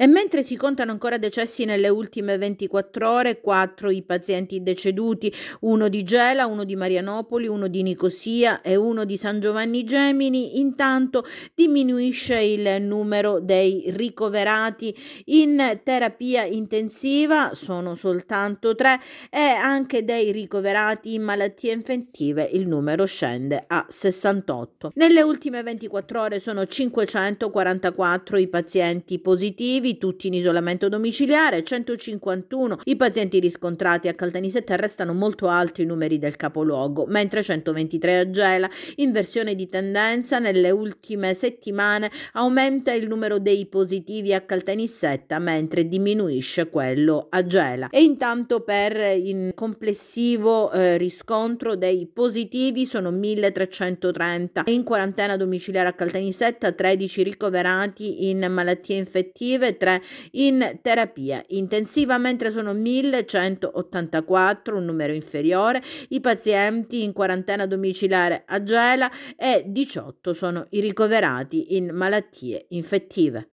E mentre si contano ancora decessi nelle ultime 24 ore, quattro i pazienti deceduti, uno di Gela, uno di Marianopoli, uno di Nicosia e uno di San Giovanni Gemini, intanto diminuisce il numero dei ricoverati in terapia intensiva, sono soltanto tre, e anche dei ricoverati in malattie infettive, il numero scende a 68. Nelle ultime 24 ore sono 544 i pazienti positivi, positivi, tutti in isolamento domiciliare, 151 i pazienti riscontrati a Caltanissetta restano molto alti i numeri del capoluogo, mentre 123 a Gela. Inversione di tendenza, nelle ultime settimane aumenta il numero dei positivi a Caltanissetta, mentre diminuisce quello a Gela. E intanto per il complessivo eh, riscontro dei positivi sono 1330 in quarantena domiciliare a Caltanissetta, 13 ricoverati in malattie infettive, 1.003 in terapia intensiva, mentre sono 1.184, un numero inferiore, i pazienti in quarantena domiciliare a Gela e 18 sono i ricoverati in malattie infettive.